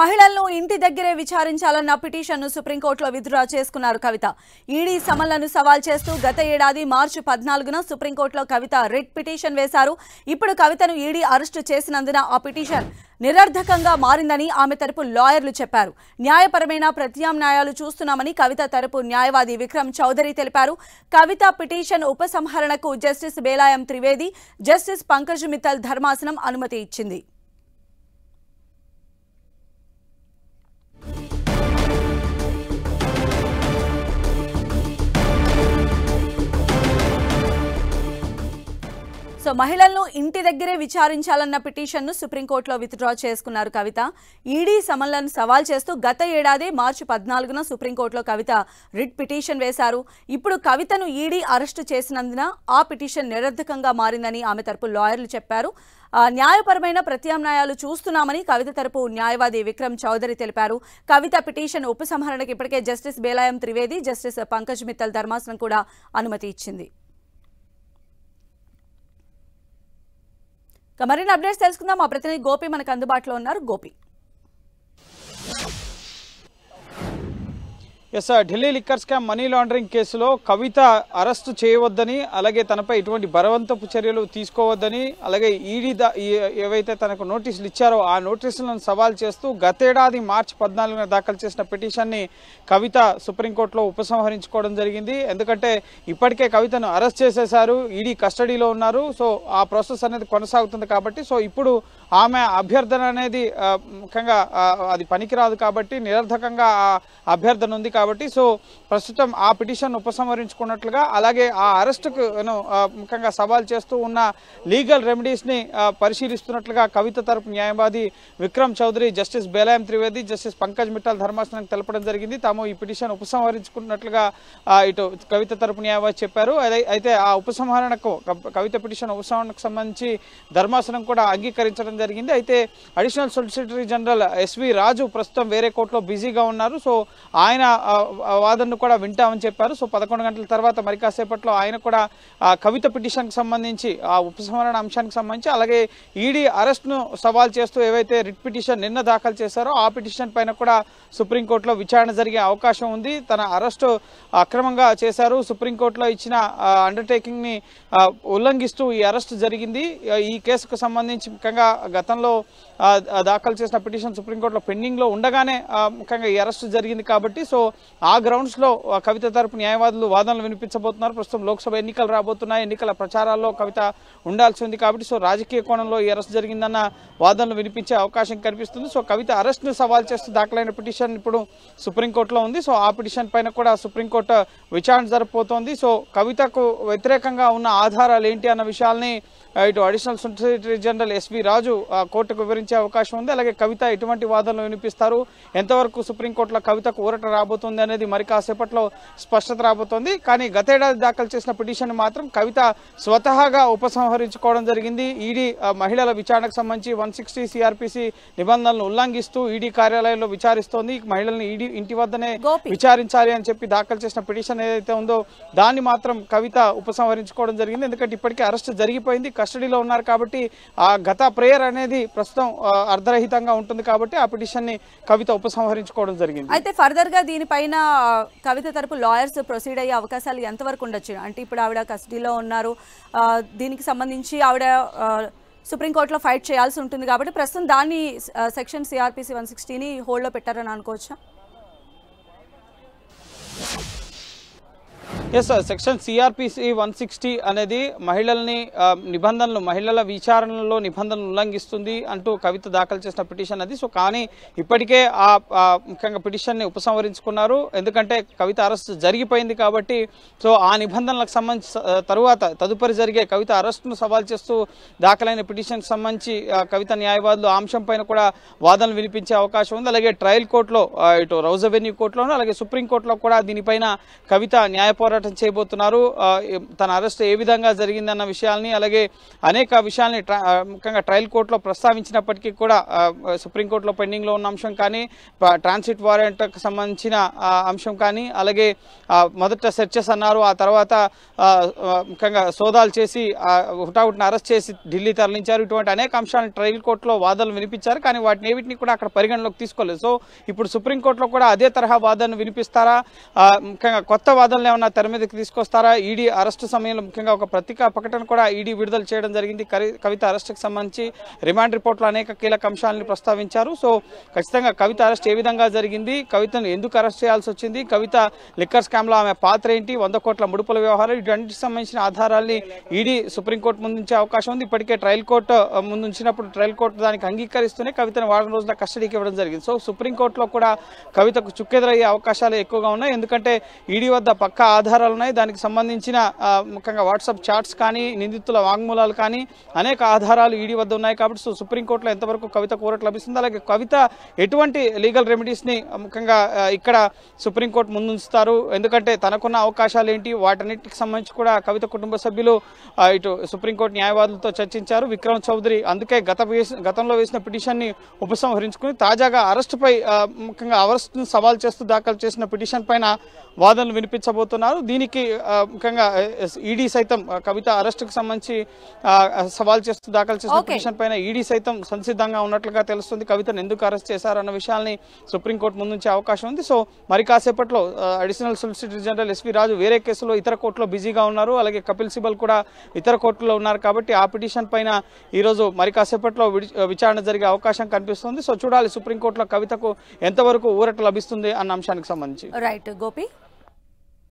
మహిళలను ఇంటి దగ్గరే విచారించాలన్న పిటిషన్ను సుప్రీంకోర్టులో విత్డ్రా చేసుకున్నారు కవిత ఈడీ సమన్లను సవాల్ చేస్తూ గత ఏడాది మార్చి పద్నాలుగున సుప్రీంకోర్టులో కవిత రిట్ పిటిషన్ వేశారు ఇప్పుడు కవితను ఈడీ అరెస్టు చేసినందున ఆ పిటిషన్ నిరర్ధకంగా మారిందని ఆమె తరపు లాయర్లు చెప్పారు న్యాయపరమైన ప్రత్యామ్నాయాలు చూస్తున్నామని కవిత తరపు న్యాయవాది విక్రమ్ చౌదరి తెలిపారు కవిత పిటిషన్ ఉపసంహరణకు జస్టిస్ బేలాయం త్రివేది జస్టిస్ పంకజ్ మిత్తల్ ధర్మాసనం అనుమతి ఇచ్చింది సో మహిళలను ఇంటి దగ్గరే విచారించాలన్న పిటిషన్ను సుప్రీంకోర్టులో విత్డ్రా చేసుకున్నారు కవిత ఈడీ సమన్లను సవాల్ చేస్తూ గత ఏడాది మార్చి పద్నాలుగున సుప్రీంకోర్టులో కవిత రిట్ పిటిషన్ వేశారు ఇప్పుడు కవితను ఈడీ అరెస్టు చేసినందున ఆ పిటిషన్ నిరర్ధకంగా మారిందని ఆమె తరపు లాయర్లు చెప్పారు న్యాయపరమైన ప్రత్యామ్నాయాలు చూస్తున్నామని కవిత తరపు న్యాయవాది విక్రమ్ చౌదరి తెలిపారు కవిత పిటిషన్ ఉపసంహరణకు ఇప్పటికే జస్టిస్ బేలాయం త్రివేది జస్టిస్ పంకజ్ మిత్తల్ ధర్మాసనం కూడా అనుమతి ఇచ్చింది మరిన్ని అప్డేట్స్ తెలుసుకుందాం మా ప్రతినిధి గోపి మనకు అందుబాటులో ఉన్నారు Gopi yes Delhi liquor scam money laundering కేసులో కవిత అరెస్టు చేయవద్దని అలాగే తనపై ఎటువంటి బలవంతపు చర్యలు తీసుకోవద్దని అలాగే ఈడీ ఏవైతే తనకు నోటీసులు ఇచ్చారో ఆ నోటీసులను సవాల్ చేస్తూ గతేడాది మార్చి పద్నాలుగున దాఖలు చేసిన పిటిషన్ని కవిత సుప్రీంకోర్టులో ఉపసంహరించుకోవడం జరిగింది ఎందుకంటే ఇప్పటికే కవితను అరెస్ట్ చేసేశారు ఈడీ కస్టడీలో ఉన్నారు సో ఆ ప్రాసెస్ అనేది కొనసాగుతుంది కాబట్టి సో ఇప్పుడు ఆమె అభ్యర్థన అనేది ముఖ్యంగా అది పనికిరాదు కాబట్టి నిరర్ధకంగా ఆ అభ్యర్థన ఉంది కాబట్టి సో ప్రస్తుతం ఆ పిటిషన్ ఉపసంహరించుకున్నట్లుగా అలాగే ఆ అరెస్టుకు ముఖ్యంగా సవాల్ చేస్తూ ఉన్న లీగల్ రెమెడీస్ని పరిశీలిస్తున్నట్లుగా కవిత తరపు న్యాయవాది విక్రమ్ చౌదరి జస్టిస్ బేలాయం త్రివేది జస్టిస్ పంకజ్ మిట్టల్ ధర్మాసనం తెలపడం జరిగింది తాము ఈ పిటిషన్ ఉపసంహరించుకున్నట్లుగా ఇటు కవిత తరపు న్యాయవాది చెప్పారు అయితే ఆ ఉపసంహరణకు కవిత పిటిషన్ ఉపసంహరణకు సంబంధించి ధర్మాసనం కూడా అంగీకరించడం రావడం జరిగింది అయితే additional solicitor general SV Raju ప్రస్తుతం వేరే కోర్టులో బిజీగా ఉన్నారు సో ఆయన వాదనను కూడా వింటామని చెప్పారు సో పదకొండు గంటల తర్వాత మరి కాసేపట్లో ఆయన కూడా కవిత పిటిషన్కి సంబంధించి ఆ ఉపసంహరణ అంశానికి సంబంధించి అలాగే ఈడీ అరెస్ట్ను సవాల్ చేస్తూ ఏవైతే రిట్ పిటిషన్ నిన్న దాఖలు చేశారో ఆ పిటిషన్ పైన కూడా సుప్రీంకోర్టులో విచారణ జరిగే అవకాశం ఉంది తన అరెస్టు అక్రమంగా చేశారు సుప్రీంకోర్టులో ఇచ్చిన అండర్టేకింగ్ని ఉల్లంఘిస్తూ ఈ అరెస్ట్ జరిగింది ఈ కేసుకు సంబంధించి ముఖ్యంగా గతంలో దాఖలు చేసిన పిటిషన్ సుప్రీంకోర్టులో పెండింగ్లో ఉండగానే ముఖ్యంగా ఈ అరెస్టు జరిగింది కాబట్టి సో ఆ గ్రౌండ్స్లో కవిత తరపు న్యాయవాదులు వాదనలు వినిపించబోతున్నారు ప్రస్తుతం లోక్సభ ఎన్నికలు రాబోతున్నాయి ఎన్నికల ప్రచారాల్లో కవిత ఉండాల్సి ఉంది కాబట్టి సో రాజకీయ కోణంలో ఈ అరెస్ట్ జరిగిందన్న వాదనలు వినిపించే అవకాశం కనిపిస్తుంది సో కవిత అరెస్ట్ను సవాల్ చేస్తూ దాఖలైన పిటిషన్ ఇప్పుడు సుప్రీంకోర్టులో ఉంది సో ఆ పిటిషన్ పైన కూడా సుప్రీంకోర్టు విచారణ జరపబోతోంది సో కవితకు వ్యతిరేకంగా ఉన్న ఆధారాలు ఏంటి అన్న విషయాల్ని ఇటు additional solicitor general SV Raju కోర్టుకు వివరించే అవకాశం ఉంది అలాగే కవిత ఎటువంటి వాదనలు వినిపిస్తారు ఎంతవరకు సుప్రీంకోర్టులో కవితకు ఊరట రాబోతుంది అనేది మరి కాసేపట్లో స్పష్టత రాబోతోంది కానీ గతేడాది దాఖలు చేసిన పిటిషన్ మాత్రం కవిత స్వతహాగా ఉపసంహరించుకోవడం జరిగింది ఈడీ మహిళల విచారణకు సంబంధించి వన్ సిక్స్టీ సిఆర్పిసి నిబంధనలను ఉల్లంఘిస్తూ ఈడీ కార్యాలయంలో విచారిస్తోంది మహిళలను ఈడీ ఇంటి వద్దనే విచారించాలి అని చెప్పి దాఖలు చేసిన పిటిషన్ ఏదైతే ఉందో దాన్ని మాత్రం కవిత ఉపసంహరించుకోవడం జరిగింది ఎందుకంటే ఇప్పటికే అరెస్ట్ జరిగిపోయింది కస్టడీలో ఉన్నారు కాబట్టి ఆ గత ప్రేయర్ అనేది ప్రస్తుతం అర్ధరహితంగా ఉంటుంది కాబట్టి ఆ పిటిషన్ ని కవిత ఉపసంహరించుకోవడం జరిగింది అయితే ఫర్దర్ గా దీనిపైన కవిత తరపు లాయర్స్ ప్రొసీడ్ అయ్యే అవకాశాలు ఎంతవరకు ఉండొచ్చు అంటే ఇప్పుడు ఆవిడ కస్టడీలో ఉన్నారు దీనికి సంబంధించి ఆవిడ సుప్రీంకోర్టులో ఫైట్ చేయాల్సి ఉంటుంది కాబట్టి ప్రస్తుతం దాన్ని సెక్షన్ సిఆర్పిసి వన్ సిక్స్టీని హోల్డ్లో పెట్టారని అనుకోవచ్చా yes sir section CrPC one sixty అనేది మహిళల్ని నిబంధనలు మహిళల విచారణలో నిబంధనలు ఉల్లంఘిస్తుంది అంటూ కవిత దాఖలు చేసిన పిటిషన్ అది సో కానీ ఇప్పటికే ఆ ముఖ్యంగా పిటిషన్ని ఉపసంహరించుకున్నారు ఎందుకంటే కవిత అరెస్ట్ జరిగిపోయింది కాబట్టి సో ఆ నిబంధనలకు సంబంధించి తరువాత తదుపరి జరిగే కవిత అరెస్టును సవాల్ చేస్తూ దాఖలైన పిటిషన్కి సంబంధించి కవిత న్యాయవాదులు అంశం పైన కూడా వాదనలు వినిపించే అవకాశం ఉంది అలాగే ట్రయల్ కోర్టులో ఇటు రౌజ్ అవెన్యూ కోర్టులోనూ అలాగే సుప్రీంకోర్టులో కూడా దీనిపైన కవిత న్యాయ పోరాటం చేయబోతున్నారు తన అరెస్ట్ ఏ విధంగా జరిగిందన్న విషయాల్ని అలాగే అనేక విషయాల్ని ముఖ్యంగా ట్రయల్ కోర్టులో ప్రస్తావించినప్పటికీ కూడా సుప్రీంకోర్టులో పెండింగ్లో ఉన్న అంశం కానీ ట్రాన్సిట్ వారెంట్కి సంబంధించిన అంశం కానీ అలాగే మొదట సెర్చెస్ అన్నారు ఆ తర్వాత ముఖ్యంగా సోదాలు చేసి హుటాహుటిని అరెస్ట్ చేసి ఢిల్లీ తరలించారు ఇటువంటి అనేక అంశాలను ట్రయల్ కోర్టులో వాదనలు వినిపించారు కానీ వాటిని ఏవిటిని కూడా అక్కడ పరిగణలోకి తీసుకోలేదు సో ఇప్పుడు సుప్రీంకోర్టులో కూడా అదే తరహా వాదనలు వినిపిస్తారా ముఖ్యంగా కొత్త వాదనలు ఏమన్నా తెర మీదకి తీసుకొస్తారా ఈడీ అరెస్టు సమయంలో ముఖ్యంగా ఒక ప్రత్యేక ప్రకటన కూడా ఈడీ విడుదల చేయడం జరిగింది కవిత అరెస్టుకు సంబంధించి రిమాండ్ రిపోర్ట్లో అనేక కీలక అంశాలను ప్రస్తావించారు సో ఖచ్చితంగా కవిత అరెస్ట్ ఏ విధంగా జరిగింది కవితను ఎందుకు అరెస్ట్ చేయాల్సి వచ్చింది కవిత లిక్కర్ స్కామ్లో ఆమె పాత్ర ఏంటి వంద కోట్ల ముడుపుల వ్యవహారాలు ఇటువంటి సంబంధించిన ఆధారాన్ని ఈడీ సుప్రీంకోర్టు ముందుంచే అవకాశం ఉంది ఇప్పటికే ట్రయల్ కోర్టు ముందుంచినప్పుడు ట్రయల్ కోర్టు దానికి అంగీకరిస్తూనే కవితను వారం రోజుల కస్టడీకి ఇవ్వడం జరిగింది సో సుప్రీంకోర్టులో కూడా కవితకు చుక్కెదరయ్యే అవకాశాలు ఎక్కువగా ఉన్నాయి ఎందుకంటే ఈడీ వద్ద పక్క ఆధారం ఆధారాలు ఉన్నాయి దానికి సంబంధించిన ముఖ్యంగా వాట్సాప్ చాట్స్ కానీ నిందితుల వాంగ్మూలాలు కానీ అనేక ఆధారాలు ఈడీ వద్ద ఉన్నాయి కాబట్టి సో సుప్రీంకోర్టులో ఎంతవరకు కవిత కోరట్ లభిస్తుంది అలాగే కవిత ఎటువంటి లీగల్ రెమెడీస్ని ముఖ్యంగా ఇక్కడ సుప్రీంకోర్టు ముందుంచుతారు ఎందుకంటే తనకున్న అవకాశాలు ఏంటి వాటన్నిటికి సంబంధించి కూడా కవిత కుటుంబ సభ్యులు ఇటు సుప్రీంకోర్టు న్యాయవాదులతో చర్చించారు విక్రమ్ చౌదరి అందుకే గత గతంలో వేసిన పిటిషన్ని ఉపసంహరించుకుని తాజాగా అరెస్టుపై ముఖ్యంగా అరెస్ట్ను సవాల్ చేస్తూ దాఖలు చేసిన పిటిషన్ పైన వాదనలు వినిపించబోతున్నారు దీనికి ముఖ్యంగా ఈడీ e సైతం కవిత అరెస్టుకు సంబంధించి సవాల్ చేస్తూ దాఖలు చేసిన పిటిషన్ పైన ఈడీ e సైతం సంసిద్ధంగా ఉన్నట్లుగా తెలుస్తుంది కవితను ఎందుకు అరెస్ట్ చేశారన్న విషయాన్ని సుప్రీంకోర్టు ముందుంచే అవకాశం ఉంది సో మరి కాసేపట్లో additional solicitor general SV Raju వేరే కేసులో ఇతర కోర్టులో బిజీగా ఉన్నారు అలాగే కపిల్ సిబల్ కూడా ఇతర కోర్టులో ఉన్నారు కాబట్టి ఆ పిటిషన్ పైన ఈరోజు మరి కాసేపట్లో విచారణ జరిగే అవకాశం కనిపిస్తుంది సో చూడాలి సుప్రీంకోర్టులో కవితకు ఎంతవరకు ఊరట లభిస్తుంది అన్న అంశానికి సంబంధించి రైట్ గోపి